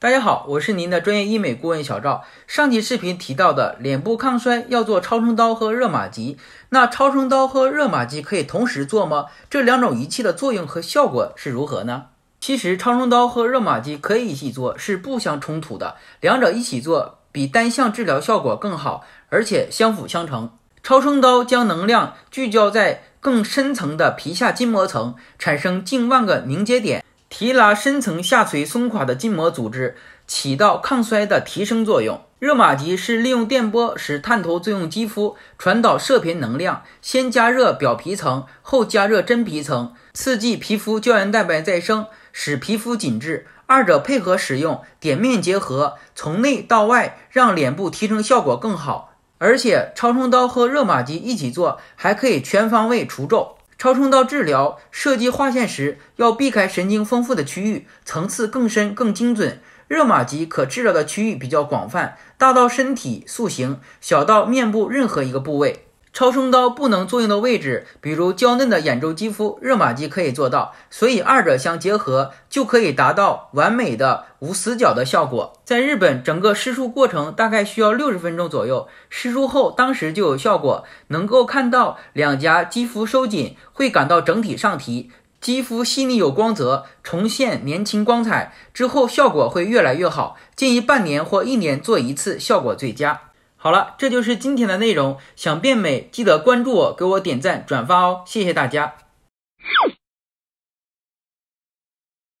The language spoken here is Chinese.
大家好，我是您的专业医美顾问小赵。上期视频提到的，脸部抗衰要做超声刀和热玛吉，那超声刀和热玛吉可以同时做吗？这两种仪器的作用和效果是如何呢？其实超声刀和热玛吉可以一起做，是不相冲突的。两者一起做比单项治疗效果更好，而且相辅相成。超声刀将能量聚焦在更深层的皮下筋膜层，产生近万个凝结点。提拉深层下垂松垮的筋膜组织，起到抗衰的提升作用。热玛吉是利用电波使探头作用肌肤，传导射频能量，先加热表皮层，后加热真皮层，刺激皮肤胶原蛋白再生，使皮肤紧致。二者配合使用，点面结合，从内到外，让脸部提升效果更好。而且超声刀和热玛吉一起做，还可以全方位除皱。超声刀治疗设计划线时要避开神经丰富的区域，层次更深、更精准。热玛吉可治疗的区域比较广泛，大到身体塑形，小到面部任何一个部位。超声刀不能作用的位置，比如娇嫩的眼周肌肤，热玛吉可以做到，所以二者相结合就可以达到完美的无死角的效果。在日本，整个施术过程大概需要六十分钟左右，施术后当时就有效果，能够看到两颊肌肤收紧，会感到整体上提，肌肤细腻有光泽，重现年轻光彩。之后效果会越来越好，建议半年或一年做一次，效果最佳。好了，这就是今天的内容。想变美，记得关注我，给我点赞、转发哦！谢谢大家。